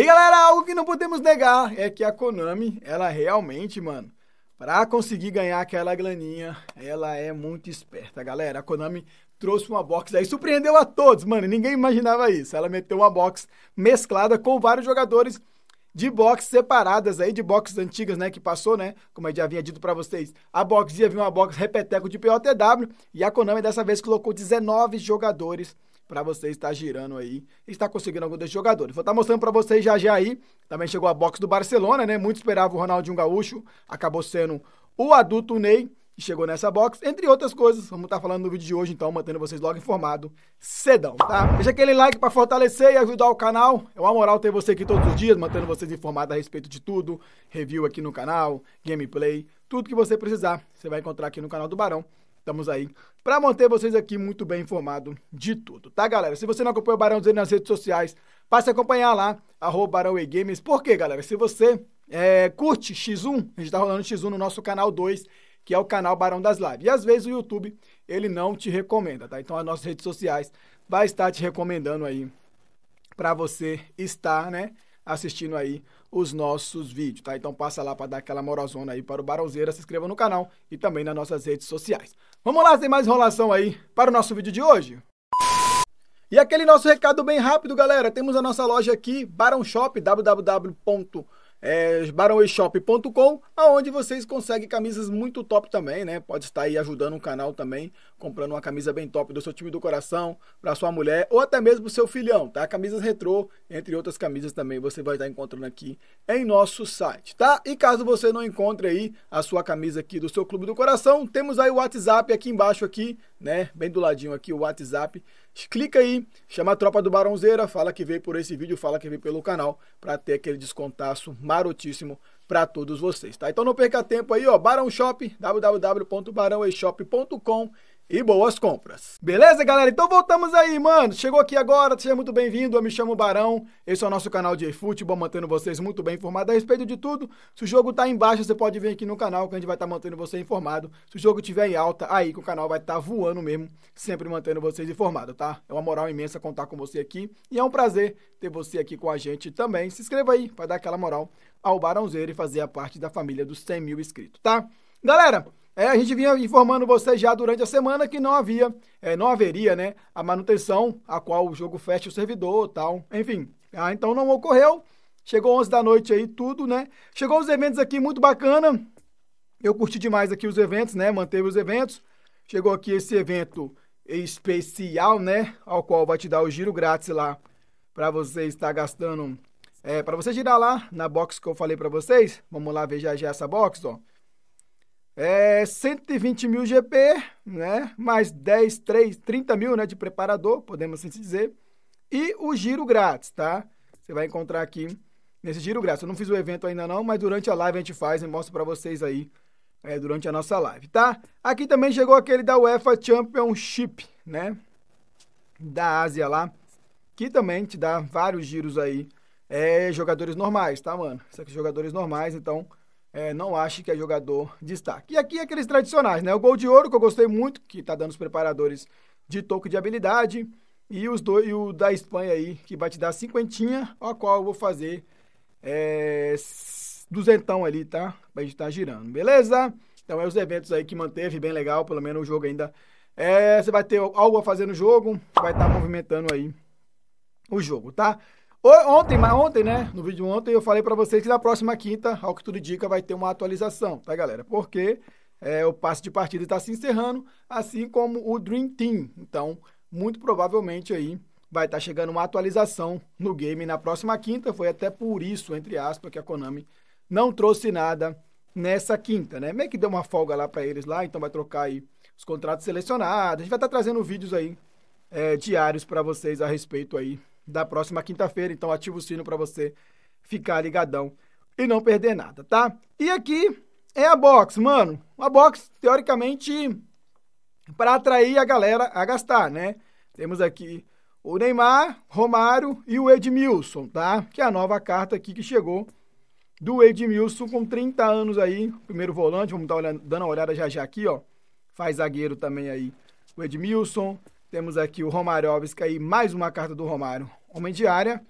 E galera, algo que não podemos negar é que a Konami, ela realmente, mano, para conseguir ganhar aquela graninha, ela é muito esperta, galera. A Konami trouxe uma box aí, surpreendeu a todos, mano. Ninguém imaginava isso. Ela meteu uma box mesclada com vários jogadores de boxes separadas aí, de boxes antigas, né, que passou, né, como eu já havia dito para vocês. A box ia vir uma box repeteco de POTW e a Konami dessa vez colocou 19 jogadores para você estar girando aí e estar conseguindo algum desses jogadores. Vou estar tá mostrando para vocês já já aí. Também chegou a box do Barcelona, né? Muito esperava o Ronaldinho Gaúcho, acabou sendo o adulto Ney e chegou nessa box, entre outras coisas. Vamos estar tá falando no vídeo de hoje, então, mantendo vocês logo informado cedão, tá? Deixa aquele like para fortalecer e ajudar o canal. É uma moral ter você aqui todos os dias, mantendo vocês informados a respeito de tudo. Review aqui no canal, gameplay, tudo que você precisar, você vai encontrar aqui no canal do Barão. Estamos aí para manter vocês aqui muito bem informados de tudo, tá, galera? Se você não acompanha o Barão Z nas redes sociais, passe a acompanhar lá, arroba Barão e Games. Por quê, galera? Se você é, curte X1, a gente tá rolando X1 no nosso canal 2, que é o canal Barão das Lives. E às vezes o YouTube, ele não te recomenda, tá? Então as nossas redes sociais vai estar te recomendando aí para você estar, né, assistindo aí os nossos vídeos, tá? Então passa lá para dar aquela morozona aí para o Barãozeira, se inscreva no canal e também nas nossas redes sociais. Vamos lá, sem mais enrolação aí, para o nosso vídeo de hoje. E aquele nosso recado bem rápido, galera. Temos a nossa loja aqui, Barão Shop, www é, barãoeshop.com, aonde vocês conseguem camisas muito top também, né? Pode estar aí ajudando o canal também, comprando uma camisa bem top do seu time do coração, para sua mulher ou até mesmo seu filhão, tá? Camisas retrô, entre outras camisas também você vai estar encontrando aqui em nosso site, tá? E caso você não encontre aí a sua camisa aqui do seu clube do coração, temos aí o WhatsApp aqui embaixo aqui, né? Bem do ladinho aqui o WhatsApp. Clica aí, chama a tropa do Barãozeira, fala que veio por esse vídeo, fala que veio pelo canal para ter aquele descontaço marotíssimo para todos vocês, tá? Então não perca tempo aí, ó, Barão Shop, www.barãoeshop.com e boas compras. Beleza, galera? Então voltamos aí, mano. Chegou aqui agora, seja muito bem-vindo. Eu me chamo Barão. Esse é o nosso canal de eFootball, mantendo vocês muito bem informados a respeito de tudo. Se o jogo tá embaixo, você pode vir aqui no canal que a gente vai estar tá mantendo você informado. Se o jogo tiver em alta, aí que o canal vai estar tá voando mesmo, sempre mantendo vocês informados, tá? É uma moral imensa contar com você aqui e é um prazer ter você aqui com a gente também. Se inscreva aí para dar aquela moral ao Barãozeiro e fazer a parte da família dos 100 mil inscritos, tá? Galera, é, a gente vinha informando vocês já durante a semana que não havia, é, não haveria, né, a manutenção a qual o jogo fecha o servidor, tal, enfim. Ah, então não ocorreu. Chegou 11 da noite aí tudo, né? Chegou os eventos aqui muito bacana. Eu curti demais aqui os eventos, né? Manteve os eventos. Chegou aqui esse evento especial, né, ao qual vai te dar o giro grátis lá para você estar gastando é, para você girar lá na box que eu falei para vocês. Vamos lá ver já já essa box, ó. É 120 mil GP, né? mais 10, 3, 30 mil né, de preparador, podemos assim dizer. E o giro grátis, tá? Você vai encontrar aqui nesse giro grátis. Eu não fiz o evento ainda não, mas durante a live a gente faz e mostra para vocês aí é, durante a nossa live, tá? Aqui também chegou aquele da UEFA Championship, né? Da Ásia lá, que também te dá vários giros aí. É, jogadores normais, tá, mano? Isso aqui é jogadores normais, então é, não ache que é jogador destaque. E aqui aqueles tradicionais, né? O gol de ouro, que eu gostei muito, que está dando os preparadores de toque de habilidade. E os dois, e o da Espanha aí, que vai te dar cinquentinha, a qual eu vou fazer é, duzentão ali, tá? Pra gente estar tá girando, beleza? Então é os eventos aí que manteve, bem legal, pelo menos o jogo ainda. É, você vai ter algo a fazer no jogo, vai estar tá movimentando aí o jogo, tá? Ontem, mas ontem, né? No vídeo ontem eu falei para vocês que na próxima quinta, ao que tudo indica, vai ter uma atualização, tá, galera? Porque é, o passe de partida está se encerrando, assim como o Dream Team. Então, muito provavelmente aí vai estar tá chegando uma atualização no game na próxima quinta. Foi até por isso, entre aspas, que a Konami não trouxe nada nessa quinta, né? Meio que deu uma folga lá para eles lá, então vai trocar aí os contratos selecionados. A gente vai estar tá trazendo vídeos aí é, diários para vocês a respeito aí da próxima quinta-feira. Então ativa o sino para você ficar ligadão e não perder nada, tá? E aqui é a box, mano. A box, teoricamente, para atrair a galera a gastar, né? Temos aqui o Neymar, Romário e o Edmilson, tá? Que é a nova carta aqui que chegou do Edmilson com 30 anos aí, primeiro volante, vamos dar dando uma olhada já já aqui, ó. Faz zagueiro também aí o Edmilson, temos aqui o Romário que aí, mais uma carta do Romário, homem de área.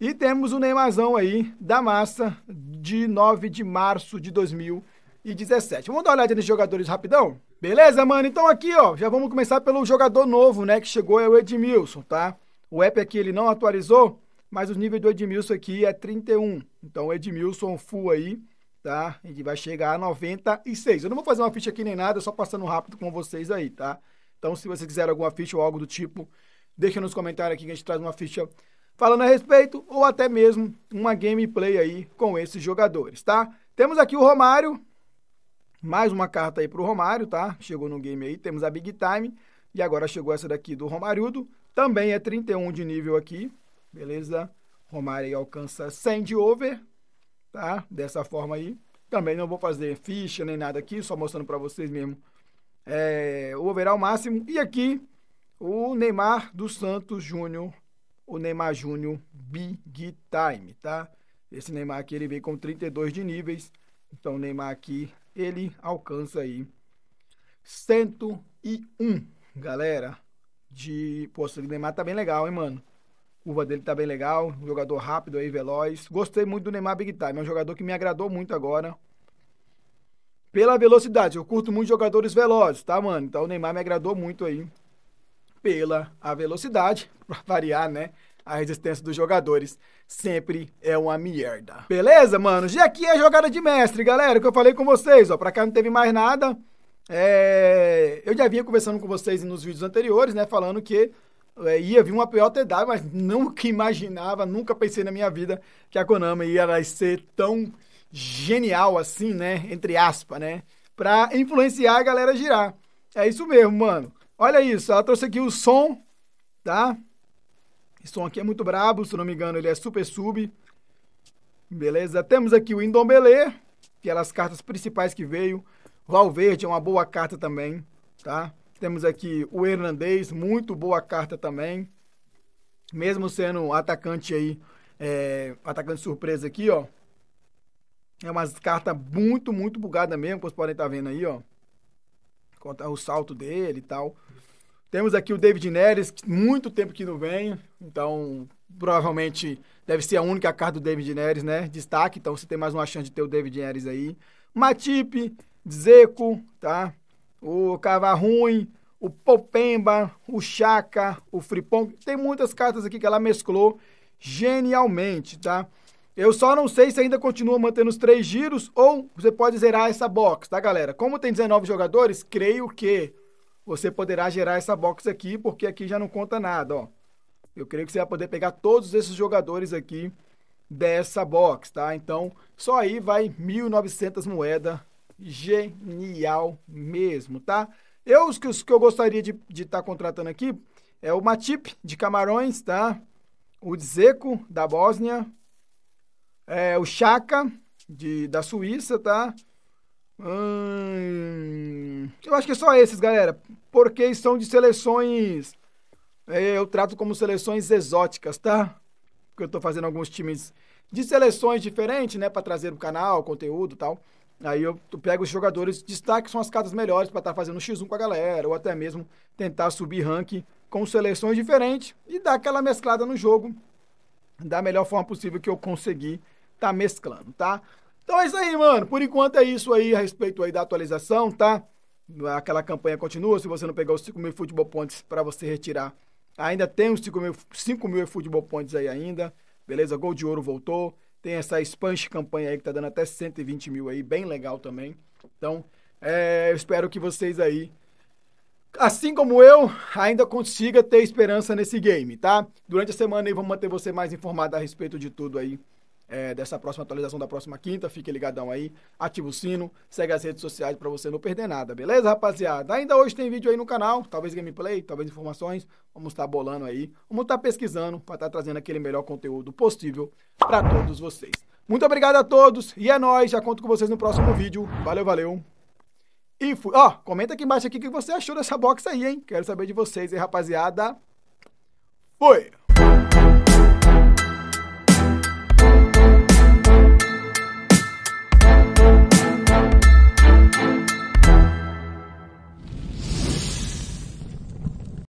E temos o Neymarzão aí, da massa, de 9 de março de 2017. Vamos dar uma olhada nos jogadores rapidão? Beleza, mano? Então aqui, ó, já vamos começar pelo jogador novo, né, que chegou, é o Edmilson, tá? O app aqui ele não atualizou, mas o nível do Edmilson aqui é 31. Então o Edmilson full aí, tá? Ele vai chegar a 96. Eu não vou fazer uma ficha aqui nem nada, só passando rápido com vocês aí, tá? Então, se você quiser alguma ficha ou algo do tipo, deixa nos comentários aqui que a gente traz uma ficha falando a respeito, ou até mesmo uma gameplay aí com esses jogadores, tá? Temos aqui o Romário, mais uma carta aí pro Romário, tá? Chegou no game aí, temos a Big Time, e agora chegou essa daqui do Romariudo também é 31 de nível aqui, beleza? Romário aí alcança 100 de over, tá? Dessa forma aí. Também não vou fazer ficha nem nada aqui, só mostrando para vocês mesmo é, o overall máximo. E aqui, o Neymar do Santos Júnior, o Neymar Júnior Big Time, tá? Esse Neymar aqui, ele vem com 32 de níveis. Então, o Neymar aqui, ele alcança aí 101, galera, de... Pô, esse Neymar tá bem legal, hein, mano? curva dele tá bem legal, um jogador rápido aí, veloz. Gostei muito do Neymar Big Time, é um jogador que me agradou muito agora. Pela velocidade, eu curto muito jogadores velozes, tá, mano? Então o Neymar me agradou muito aí pela a velocidade, pra variar, né? A resistência dos jogadores sempre é uma merda. Beleza, mano? E aqui é jogada de mestre, galera, que eu falei com vocês, ó. Pra cá não teve mais nada. É... Eu já vinha conversando com vocês nos vídeos anteriores, né? Falando que é, ia vir uma PLTW, mas nunca imaginava, nunca pensei na minha vida que a Konami ia ser tão genial assim, né? Entre aspas, né? Pra influenciar a galera a girar. É isso mesmo, mano. Olha isso, ela trouxe aqui o som, tá? Esse som aqui é muito brabo, se não me engano, ele é super sub. Beleza? Temos aqui o Indombele, que é as cartas principais que veio. Valverde é uma boa carta também, tá? Temos aqui o Hernandez, muito boa carta também. Mesmo sendo atacante aí, é, atacante surpresa aqui, ó. É umas cartas muito, muito bugada mesmo, como vocês podem estar tá vendo aí, ó. O salto dele e tal. Temos aqui o David Neres, muito tempo que não vem, então provavelmente deve ser a única carta do David Neres, né? Destaque, então você tem mais uma chance de ter o David Neres aí. Matip, Zeco, tá? O Cavarruim, o Popemba, o Chaka, o Fripong. Tem muitas cartas aqui que ela mesclou genialmente, tá? Eu só não sei se ainda continua mantendo os três giros ou você pode zerar essa box, tá, galera? Como tem 19 jogadores, creio que você poderá gerar essa box aqui, porque aqui já não conta nada, ó. Eu creio que você vai poder pegar todos esses jogadores aqui dessa box, tá? Então, só aí vai 1.900 moeda. Genial mesmo, tá? Eu, os que, os que eu gostaria de estar tá contratando aqui é o Matip, de Camarões, tá? O Dzeko, da Bósnia, é, o Chaka, de, da Suíça, tá? Hum, eu acho que é só esses, galera. Porque são de seleções. É, eu trato como seleções exóticas, tá? Porque eu tô fazendo alguns times de seleções diferentes, né? Pra trazer o canal, conteúdo e tal. Aí eu pego os jogadores, destaque são as cartas melhores para estar tá fazendo X1 com a galera, ou até mesmo tentar subir rank com seleções diferentes e dar aquela mesclada no jogo da melhor forma possível que eu conseguir tá mesclando, tá? Então é isso aí, mano. Por enquanto é isso aí a respeito aí da atualização, tá? Aquela campanha continua. Se você não pegar os 5 mil futebol points para você retirar, ainda tem os 5 mil, 5 mil futebol points aí ainda. Beleza? Gol de ouro voltou. Tem essa expansion campanha aí que tá dando até 120 mil aí. Bem legal também. Então, é, eu espero que vocês aí assim como eu, ainda consiga ter esperança nesse game, tá? Durante a semana aí vamos manter você mais informado a respeito de tudo aí é, dessa próxima atualização da próxima quinta. Fique ligadão aí, ativa o sino, segue as redes sociais para você não perder nada, beleza, rapaziada? Ainda hoje tem vídeo aí no canal, talvez gameplay, talvez informações. Vamos estar tá bolando aí, vamos estar tá pesquisando para estar tá trazendo aquele melhor conteúdo possível para todos vocês. Muito obrigado a todos e é nóis. Já conto com vocês no próximo vídeo. Valeu, valeu. E fui. Ó, oh, comenta aqui embaixo aqui o que você achou dessa box aí, hein? Quero saber de vocês, hein, rapaziada. Fui!